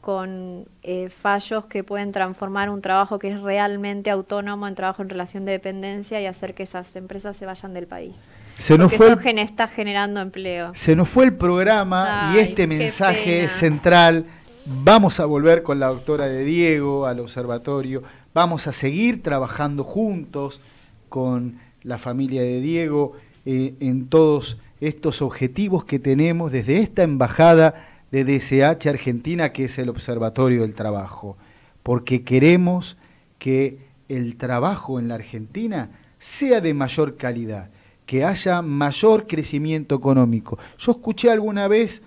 con eh, fallos que pueden transformar un trabajo que es realmente autónomo en trabajo en relación de dependencia y hacer que esas empresas se vayan del país. Se nos fue el, está generando empleo. Se nos fue el programa y este mensaje es central. Vamos a volver con la doctora de Diego al observatorio. Vamos a seguir trabajando juntos con la familia de Diego eh, en todos estos objetivos que tenemos desde esta embajada de DSH Argentina, que es el Observatorio del Trabajo, porque queremos que el trabajo en la Argentina sea de mayor calidad que haya mayor crecimiento económico. Yo escuché alguna vez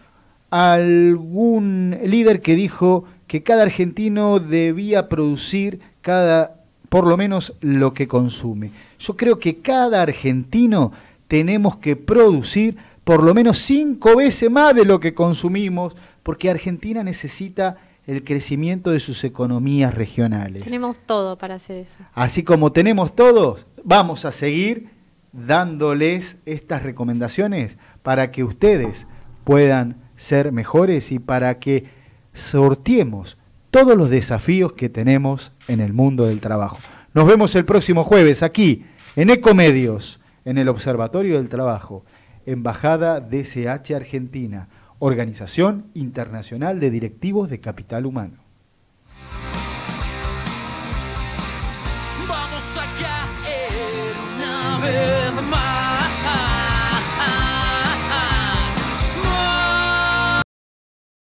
algún líder que dijo que cada argentino debía producir cada por lo menos lo que consume. Yo creo que cada argentino tenemos que producir por lo menos cinco veces más de lo que consumimos, porque Argentina necesita el crecimiento de sus economías regionales. Tenemos todo para hacer eso. Así como tenemos todos, vamos a seguir dándoles estas recomendaciones para que ustedes puedan ser mejores y para que sortiemos todos los desafíos que tenemos en el mundo del trabajo. Nos vemos el próximo jueves aquí en Ecomedios, en el Observatorio del Trabajo, Embajada DCH Argentina, Organización Internacional de Directivos de Capital Humano. Vamos